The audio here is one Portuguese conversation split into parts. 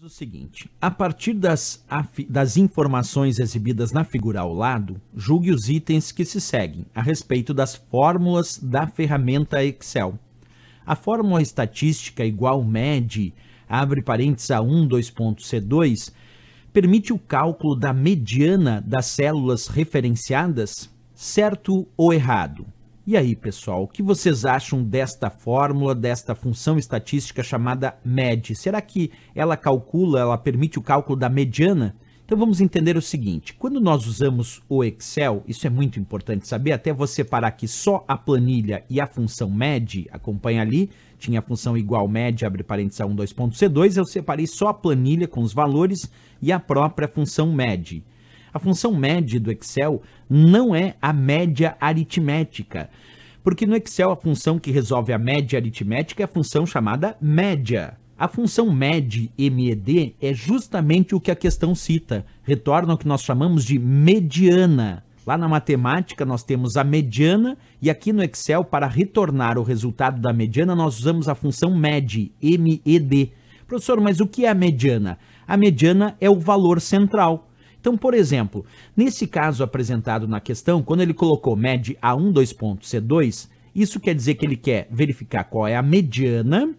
todos o seguinte: a partir das, das informações exibidas na figura ao lado, julgue os itens que se seguem a respeito das fórmulas da ferramenta Excel. A fórmula estatística igual MED, abre parênteses A1, 2.C2, permite o cálculo da mediana das células referenciadas, certo ou errado. E aí, pessoal, o que vocês acham desta fórmula, desta função estatística chamada MED? Será que ela calcula, ela permite o cálculo da mediana? Então vamos entender o seguinte, quando nós usamos o Excel, isso é muito importante saber, até você parar aqui só a planilha e a função MED, acompanha ali, tinha a função igual MED, abre parênteses a 1, C 2 eu separei só a planilha com os valores e a própria função MED. A função média do Excel não é a média aritmética, porque no Excel a função que resolve a média aritmética é a função chamada média. A função MED, MED, é justamente o que a questão cita, retorna o que nós chamamos de mediana. Lá na matemática nós temos a mediana e aqui no Excel para retornar o resultado da mediana nós usamos a função MED, MED. Professor, mas o que é a mediana? A mediana é o valor central. Então, por exemplo, nesse caso apresentado na questão, quando ele colocou mede A1, 2 pontos, C2, isso quer dizer que ele quer verificar qual é a mediana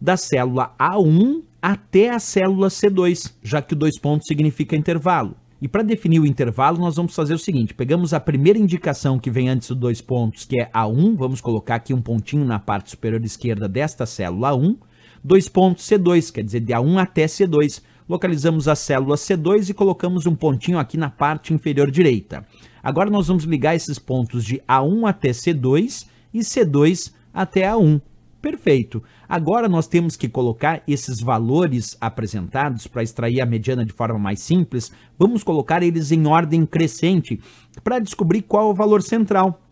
da célula A1 até a célula C2, já que o dois pontos significa intervalo. E para definir o intervalo, nós vamos fazer o seguinte: pegamos a primeira indicação que vem antes dos dois pontos, que é A1, vamos colocar aqui um pontinho na parte superior esquerda desta célula A1, dois pontos C2, quer dizer, de A1 até C2 localizamos a célula C2 e colocamos um pontinho aqui na parte inferior direita. Agora nós vamos ligar esses pontos de A1 até C2 e C2 até A1. Perfeito. Agora nós temos que colocar esses valores apresentados para extrair a mediana de forma mais simples. Vamos colocar eles em ordem crescente para descobrir qual é o valor central.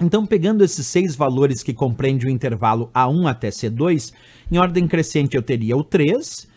Então, pegando esses seis valores que compreendem o intervalo A1 até C2, em ordem crescente eu teria o 3,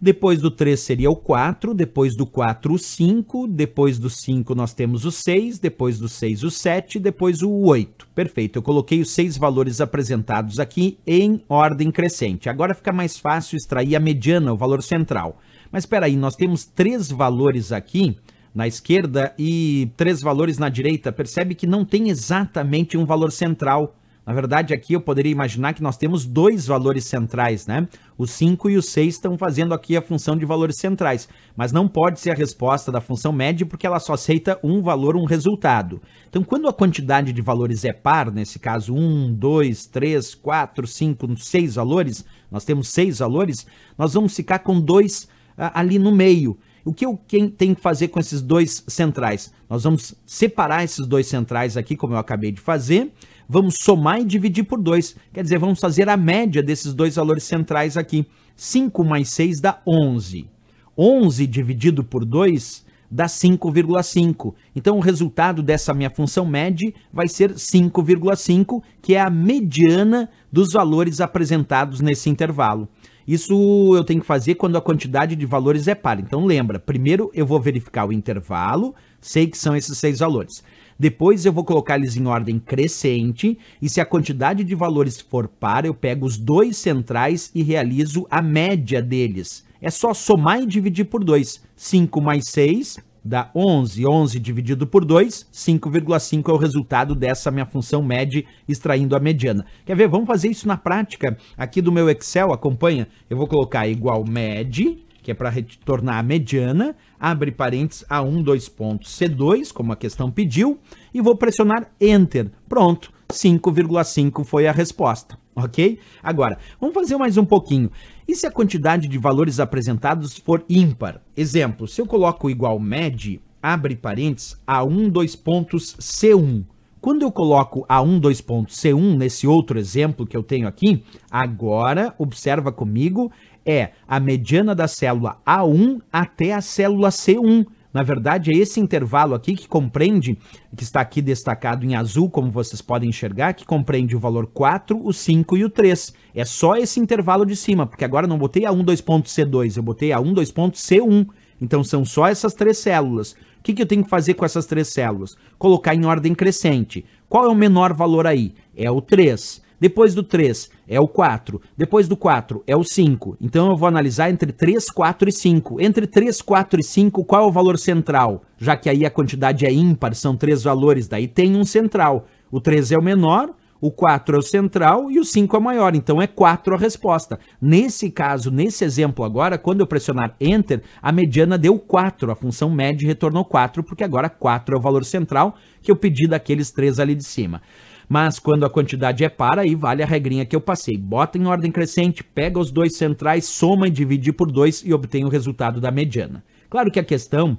depois do 3 seria o 4, depois do 4 o 5, depois do 5 nós temos o 6, depois do 6 o 7, depois o 8. Perfeito, eu coloquei os seis valores apresentados aqui em ordem crescente. Agora fica mais fácil extrair a mediana, o valor central. Mas espera aí, nós temos três valores aqui na esquerda e três valores na direita. Percebe que não tem exatamente um valor central na verdade, aqui eu poderia imaginar que nós temos dois valores centrais, né? O 5 e o 6 estão fazendo aqui a função de valores centrais, mas não pode ser a resposta da função média porque ela só aceita um valor, um resultado. Então, quando a quantidade de valores é par, nesse caso 1, 2, 3, 4, 5, 6 valores, nós temos seis valores, nós vamos ficar com dois ah, ali no meio. O que eu quem tem que fazer com esses dois centrais? Nós vamos separar esses dois centrais aqui, como eu acabei de fazer, vamos somar e dividir por 2. Quer dizer, vamos fazer a média desses dois valores centrais aqui. 5 mais 6 dá 11. 11 dividido por 2 dá 5,5. Então, o resultado dessa minha função média vai ser 5,5, que é a mediana dos valores apresentados nesse intervalo. Isso eu tenho que fazer quando a quantidade de valores é par. Então, lembra, primeiro eu vou verificar o intervalo, sei que são esses seis valores. Depois eu vou colocar eles em ordem crescente e se a quantidade de valores for par, eu pego os dois centrais e realizo a média deles. É só somar e dividir por 2. 5 mais 6 dá 11. 11 dividido por 2, 5,5 é o resultado dessa minha função MED extraindo a mediana. Quer ver? Vamos fazer isso na prática aqui do meu Excel, acompanha. Eu vou colocar igual MED, que é para retornar a mediana, abre parênteses A1, 2. pontos, C2, como a questão pediu, e vou pressionar Enter. Pronto, 5,5 foi a resposta, ok? Agora, vamos fazer mais um pouquinho. E se a quantidade de valores apresentados for ímpar? Exemplo, se eu coloco igual med, abre parênteses A1, 2. pontos, C1. Quando eu coloco A1, 1 nesse outro exemplo que eu tenho aqui, agora, observa comigo, é a mediana da célula A1 até a célula C1. Na verdade, é esse intervalo aqui que compreende, que está aqui destacado em azul, como vocês podem enxergar, que compreende o valor 4, o 5 e o 3. É só esse intervalo de cima, porque agora não botei A1, 2.C2, eu botei A1, 2.C1. Então são só essas três células que, que eu tenho que fazer com essas três células? Colocar em ordem crescente. Qual é o menor valor aí? É o 3. Depois do 3 é o 4. Depois do 4 é o 5. Então eu vou analisar entre 3, 4 e 5. Entre 3, 4 e 5, qual é o valor central? Já que aí a quantidade é ímpar, são três valores, daí tem um central. O 3 é o menor, o 4 é o central e o 5 é o maior, então é 4 a resposta. Nesse caso, nesse exemplo agora, quando eu pressionar Enter, a mediana deu 4, a função média retornou 4, porque agora 4 é o valor central que eu pedi daqueles três ali de cima. Mas quando a quantidade é par, aí vale a regrinha que eu passei. Bota em ordem crescente, pega os dois centrais, soma e divide por 2 e obtém o resultado da mediana. Claro que a questão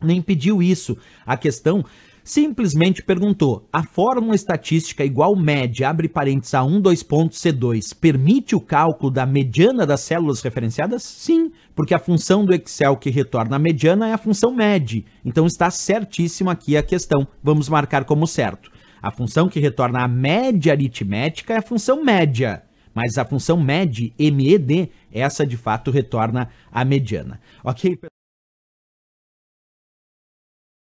nem pediu isso. A questão simplesmente perguntou: a fórmula estatística igual média abre parênteses a 1, 2 pontos C2 permite o cálculo da mediana das células referenciadas? Sim, porque a função do Excel que retorna a mediana é a função med. Então está certíssima aqui a questão. Vamos marcar como certo. A função que retorna a média aritmética é a função média mas a função med, MED, essa de fato retorna a mediana. Ok?